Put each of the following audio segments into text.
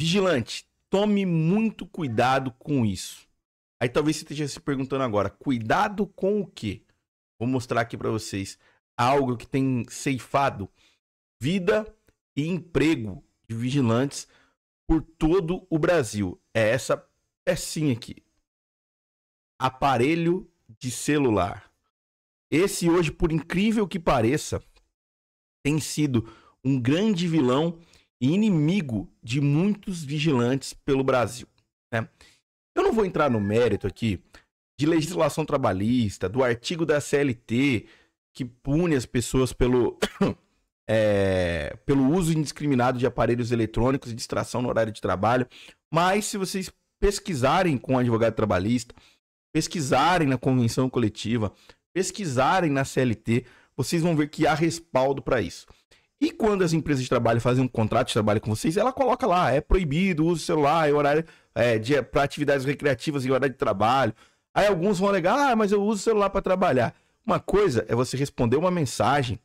Vigilante, tome muito cuidado com isso. Aí talvez você esteja se perguntando agora, cuidado com o quê? Vou mostrar aqui para vocês algo que tem ceifado vida e emprego de vigilantes por todo o Brasil. É essa pecinha aqui. Aparelho de celular. Esse hoje, por incrível que pareça, tem sido um grande vilão e inimigo de muitos vigilantes pelo Brasil. Né? Eu não vou entrar no mérito aqui de legislação trabalhista, do artigo da CLT que pune as pessoas pelo, é, pelo uso indiscriminado de aparelhos eletrônicos e distração no horário de trabalho, mas se vocês pesquisarem com o advogado trabalhista, pesquisarem na convenção coletiva, pesquisarem na CLT, vocês vão ver que há respaldo para isso. E quando as empresas de trabalho fazem um contrato de trabalho com vocês, ela coloca lá, é proibido o uso celular, é horário é, de, para atividades recreativas e horário de trabalho. Aí alguns vão alegar, ah, mas eu uso o celular para trabalhar. Uma coisa é você responder uma mensagem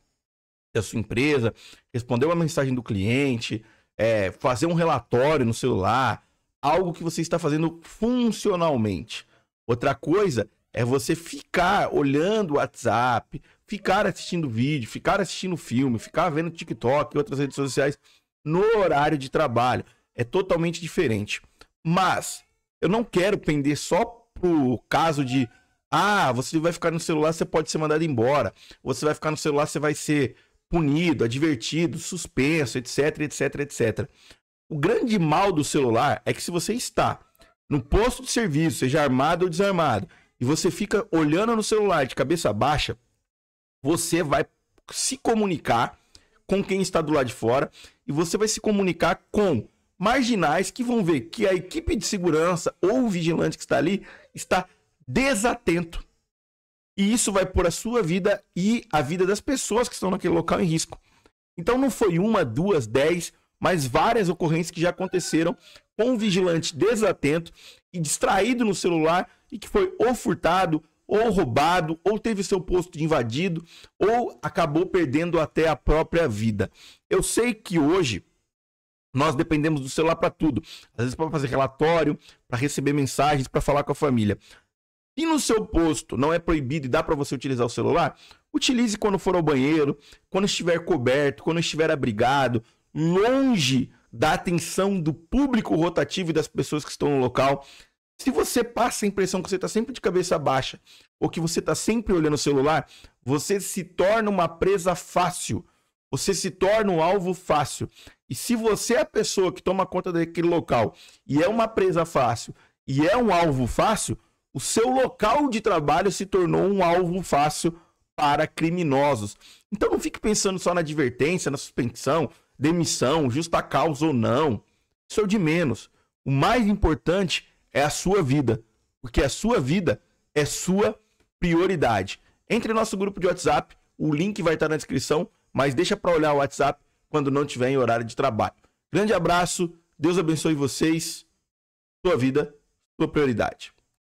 da sua empresa, responder uma mensagem do cliente, é, fazer um relatório no celular, algo que você está fazendo funcionalmente. Outra coisa é você ficar olhando o WhatsApp, ficar assistindo vídeo, ficar assistindo filme, ficar vendo TikTok e outras redes sociais no horário de trabalho. É totalmente diferente. Mas eu não quero pender só pro caso de ah, você vai ficar no celular, você pode ser mandado embora. Você vai ficar no celular, você vai ser punido, advertido, suspenso, etc, etc, etc. O grande mal do celular é que se você está no posto de serviço, seja armado ou desarmado, e você fica olhando no celular de cabeça baixa, você vai se comunicar com quem está do lado de fora e você vai se comunicar com marginais que vão ver que a equipe de segurança ou o vigilante que está ali está desatento. E isso vai pôr a sua vida e a vida das pessoas que estão naquele local em risco. Então não foi uma, duas, dez, mas várias ocorrências que já aconteceram com um vigilante desatento e distraído no celular e que foi ou furtado, ou roubado, ou teve seu posto invadido, ou acabou perdendo até a própria vida. Eu sei que hoje nós dependemos do celular para tudo. Às vezes para fazer relatório, para receber mensagens, para falar com a família. E no seu posto não é proibido e dá para você utilizar o celular? Utilize quando for ao banheiro, quando estiver coberto, quando estiver abrigado, longe da atenção do público rotativo e das pessoas que estão no local. Se você passa a impressão que você está sempre de cabeça baixa ou que você está sempre olhando o celular, você se torna uma presa fácil. Você se torna um alvo fácil. E se você é a pessoa que toma conta daquele local e é uma presa fácil e é um alvo fácil, o seu local de trabalho se tornou um alvo fácil para criminosos. Então não fique pensando só na advertência, na suspensão, demissão, justa causa ou não. Isso é o de menos. O mais importante é a sua vida. Porque a sua vida é sua prioridade. Entre no nosso grupo de WhatsApp, o link vai estar na descrição, mas deixa para olhar o WhatsApp quando não tiver em horário de trabalho. Grande abraço, Deus abençoe vocês. Sua vida, sua prioridade.